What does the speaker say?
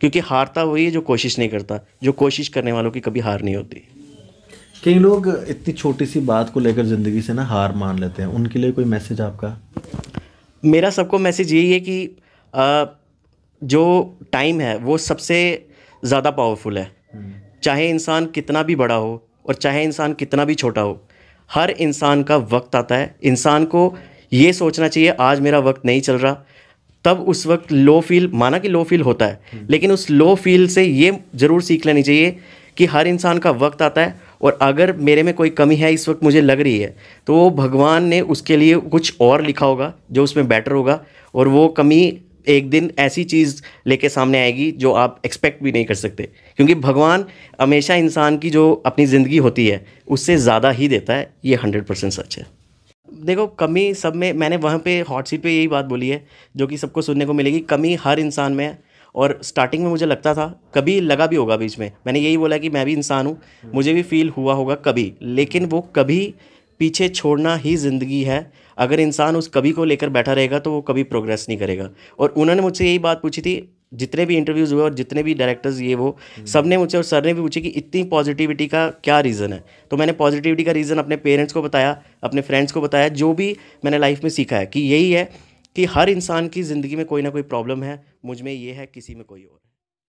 क्योंकि हारता वही है जो कोशिश नहीं करता जो कोशिश करने वालों की कभी हार नहीं होती कई लोग इतनी छोटी सी बात को लेकर ज़िंदगी से ना हार मान लेते हैं उनके लिए कोई मैसेज आपका मेरा सबको मैसेज यही है कि आ, जो टाइम है वो सबसे ज़्यादा पावरफुल है चाहे इंसान कितना भी बड़ा हो और चाहे इंसान कितना भी छोटा हो हर इंसान का वक्त आता है इंसान को ये सोचना चाहिए आज मेरा वक्त नहीं चल रहा तब उस वक्त लो फील माना कि लो फील होता है लेकिन उस लो फील से ये ज़रूर सीख लेनी चाहिए कि हर इंसान का वक्त आता है और अगर मेरे में कोई कमी है इस वक्त मुझे लग रही है तो वो भगवान ने उसके लिए कुछ और लिखा होगा जो उसमें बेटर होगा और वो कमी एक दिन ऐसी चीज़ लेके सामने आएगी जो आप एक्सपेक्ट भी नहीं कर सकते क्योंकि भगवान हमेशा इंसान की जो अपनी ज़िंदगी होती है उससे ज़्यादा ही देता है ये हंड्रेड परसेंट सच है देखो कमी सब में मैंने वहाँ पे हॉट सीट पे यही बात बोली है जो कि सबको सुनने को मिलेगी कमी हर इंसान में है और स्टार्टिंग में मुझे लगता था कभी लगा भी होगा बीच में मैंने यही बोला कि मैं भी इंसान हूँ हम्म। मुझे भी फील हुआ होगा कभी लेकिन वो कभी पीछे छोड़ना ही ज़िंदगी है अगर इंसान उस कभी को लेकर बैठा रहेगा तो वो कभी प्रोग्रेस नहीं करेगा और उन्होंने मुझसे यही बात पूछी थी जितने भी इंटरव्यूज़ हुए और जितने भी डायरेक्टर्स ये वो सब ने मुझे और सर ने भी पूछे कि इतनी पॉजिटिविटी का क्या रीज़न है तो मैंने पॉजिटिविटी का रीज़न अपने पेरेंट्स को बताया अपने फ्रेंड्स को बताया जो भी मैंने लाइफ में सीखा है कि यही है कि हर इंसान की ज़िंदगी में कोई ना कोई प्रॉब्लम है मुझ में ये है किसी में कोई और